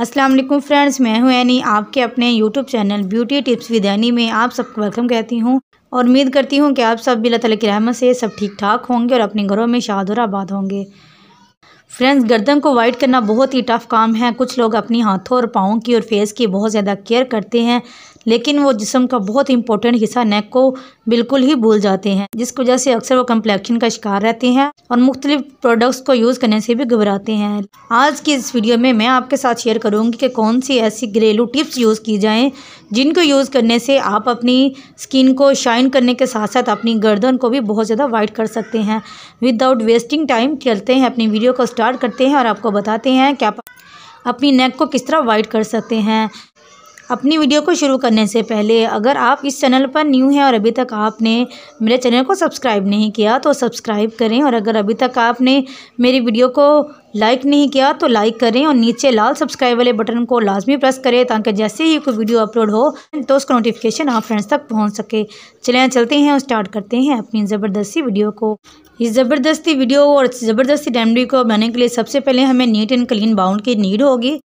अस्सलाम वालेकुम फ्रेंड्स मैं हूं यानी आपके अपने YouTube channel beauty tips with Annie में आप सबको वेलकम कहती हूं और उम्मीद करती हूं कि आप सब बिल्ला तला की रहमत से सब ठीक ठाक होंगे और अपने घरों में शाद और आबाद होंगे फ्रेंड्स गर्दन को वाइट करना बहुत ही टफ काम है कुछ लोग अपनी हाथों और पाँव की और फेस की बहुत ज़्यादा केयर करते हैं लेकिन वो जिसम का बहुत इंपॉर्टेंट हिस्सा नेक को बिल्कुल ही भूल जाते हैं जिसकी वजह से अक्सर वो कम्प्लेक्शन का शिकार रहते हैं और मुख्तलिफ प्रोडक्ट्स को यूज़ करने से भी घबराते हैं आज की इस वीडियो में मैं आपके साथ शेयर करूँगी कि कौन सी ऐसी घरेलू टिप्स यूज़ की जाएँ जिनको यूज़ करने से आप अपनी स्किन को शाइन करने के साथ साथ अपनी गर्दन को भी बहुत ज़्यादा वाइट कर सकते हैं विदाउट वेस्टिंग टाइम चलते हैं अपनी वीडियो को स्टार्ट करते हैं और आपको बताते हैं कि आप अपनी नेक को किस तरह वाइट कर सकते हैं अपनी वीडियो को शुरू करने से पहले अगर आप इस चैनल पर न्यू हैं और अभी तक आपने मेरे चैनल को सब्सक्राइब नहीं किया तो सब्सक्राइब करें और अगर अभी तक आपने मेरी वीडियो को लाइक नहीं किया तो लाइक करें और नीचे लाल सब्सक्राइब वाले बटन को लाजमी प्रेस करें ताकि जैसे ही कोई वीडियो अपलोड हो तो उसका नोटिफिकेशन आप फ्रेंड्स तक पहुँच सके चलें चलते हैं और स्टार्ट करते हैं अपनी ज़बरदस्ती वीडियो को इस ज़बरदस्ती वीडियो और ज़बरदस्ती डैमरी को बनाने के लिए सबसे पहले हमें नीट एंड क्लीन बाउंड की नीड होगी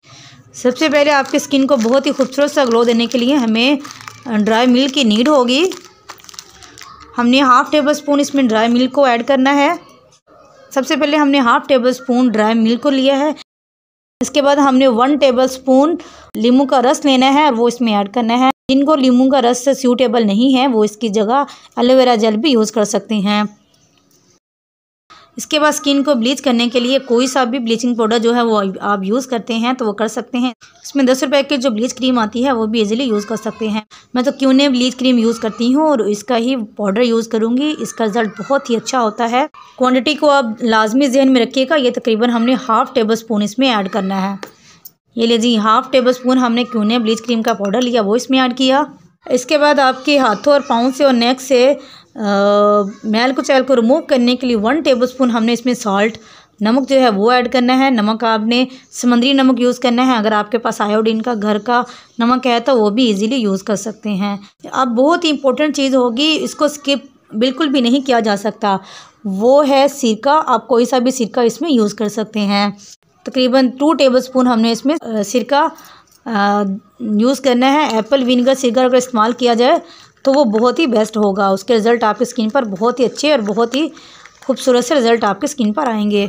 सबसे पहले आपकी स्किन को बहुत ही खूबसूरत सा ग्लो देने के लिए हमें ड्राई मिल्क की नीड होगी हमने हाफ़ टेबल स्पून इसमें ड्राई मिल्क को ऐड करना है सबसे पहले हमने half tablespoon dry milk को लिया है इसके बाद हमने वन टेबल स्पून लीमू का रस लेना है और वो इसमें ऐड करना है जिनको लीमू का रस सूटेबल नहीं है वो इसकी जगह एलोवेरा जेल भी यूज़ कर सकते हैं इसके बाद स्किन को ब्लीच करने के लिए कोई सा भी ब्लीचिंग पाउडर जो है वो आप यूज़ करते हैं तो वो कर सकते हैं इसमें दस रुपए की जो ब्लीच क्रीम आती है वो भी इजीली यूज़ कर सकते हैं मैं तो क्यों ने ब्लीच क्रीम यूज़ करती हूँ और इसका ही पाउडर यूज़ करूँगी इसका रिजल्ट बहुत ही अच्छा होता है क्वान्टिटी को आप लाजमी जहन में रखिएगा ये तकरीबन हमने हाफ़ टेबल स्पून इसमें ऐड करना है ये ले जी हाफ़ टेबल स्पून हमने क्यों ब्लीच क्रीम का पाउडर लिया वो इसमें ऐड किया इसके बाद आपके हाथों और पाँव से और नेक से मैल को चैल को रिमूव करने के लिए वन टेबलस्पून हमने इसमें सॉल्ट नमक जो है वो ऐड करना है नमक आपने समुद्री नमक यूज़ करना है अगर आपके पास आयोडीन का घर का नमक है तो वो भी इजीली यूज़ कर सकते हैं अब बहुत ही इंपॉर्टेंट चीज़ होगी इसको स्किप बिल्कुल भी नहीं किया जा सकता वो है सिरका आप कोई सा भी सिरका इसमें यूज़ कर सकते हैं तकरीबन टू स्पून हमने इसमें सिरका यूज़ करना है एप्पल विनेगर सिरका अगर इस्तेमाल किया जाए तो वो बहुत ही बेस्ट होगा उसके रिज़ल्ट आपकी स्किन पर बहुत ही अच्छे और बहुत ही खूबसूरत से रिज़ल्ट आपकी स्किन पर आएंगे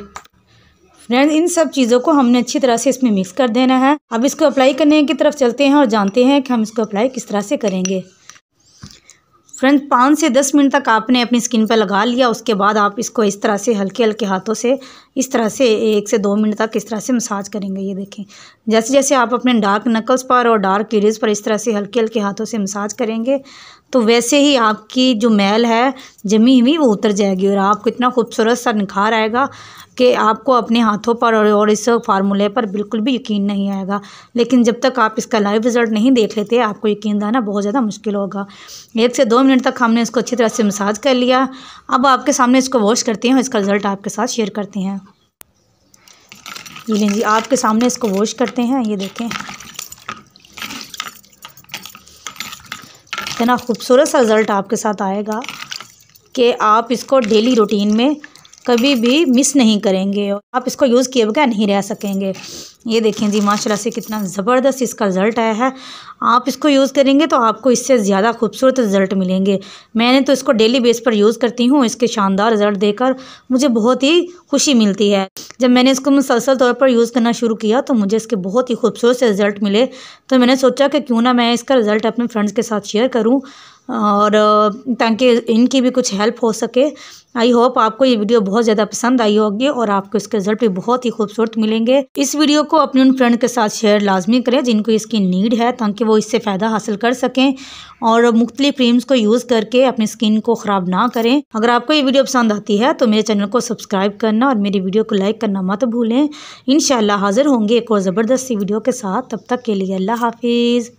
फ्रेंड इन सब चीज़ों को हमने अच्छी तरह से इसमें मिक्स कर देना है अब इसको अप्लाई करने की तरफ चलते हैं और जानते हैं कि हम इसको अप्लाई किस तरह से करेंगे फ्रेंड पाँच से दस मिनट तक आपने अपनी स्किन पर लगा लिया उसके बाद आप इसको इस तरह से हल्के हल्के हाथों से इस तरह से एक से दो मिनट तक इस तरह से मसाज करेंगे ये देखें जैसे जैसे आप अपने डार्क नकल्स पर और डार्क एरियज पर इस तरह से हल्के हल्के हाथों से मसाज करेंगे तो वैसे ही आपकी जो मैल है जमी हुई वो उतर जाएगी और आपको इतना खूबसूरत सा निखार आएगा कि आपको अपने हाथों पर और इस फार्मूले पर बिल्कुल भी यकीन नहीं आएगा लेकिन जब तक आप इसका लाइव रिज़ल्ट नहीं देख लेते आपको यकीन दाना बहुत ज़्यादा मुश्किल होगा एक से दो मिनट तक हमने इसको अच्छी तरह से मसाज कर लिया अब आपके सामने इसको वॉश करते हैं और इसका रिज़ल्ट आपके साथ शेयर करते हैं ये लें जी आपके सामने इसको वॉश करते हैं ये देखें इतना खूबसूरत सा रिज़ल्ट आपके साथ आएगा कि आप इसको डेली रूटीन में कभी भी मिस नहीं करेंगे आप इसको यूज़ किए बगैर नहीं रह सकेंगे ये देखें जी माशाल्लाह से कितना ज़बरदस्त इसका रिज़ल्ट आया है आप इसको यूज़ करेंगे तो आपको इससे ज़्यादा खूबसूरत रिज़ल्ट मिलेंगे मैंने तो इसको डेली बेस पर यूज़ करती हूँ इसके शानदार रिज़ल्ट देकर मुझे बहुत ही खुशी मिलती है जब मैंने इसको मुसलसल तौर पर यूज़ करना शुरू किया तो मुझे इसके बहुत ही खूबसूरत से रिज़ल्ट मिले तो मैंने सोचा कि क्यों ना मैं इसका रिज़ल्ट अपने फ्रेंड्स के साथ शेयर करूँ और ताकि इनकी भी कुछ हेल्प हो सके आई होप आपको ये वीडियो बहुत ज़्यादा पसंद आई होगी और आपको इसके रिजल्ट भी बहुत ही खूबसूरत मिलेंगे इस वीडियो को अपने उन फ्रेंड के साथ शेयर लाजमी करें जिनको इसकी नीड है ताकि वो इससे फ़ायदा हासिल कर सकें और मुख्तलि क्रीम्स को यूज़ करके अपनी स्किन को ख़राब ना करें अगर आपको ये वीडियो पसंद आती है तो मेरे चैनल को सब्सक्राइब करना और मेरी वीडियो को लाइक करना मत भूलें इन हाज़िर होंगे एक और ज़बरदस्ती वीडियो के साथ तब तक के लिए अल्लाह हाफिज़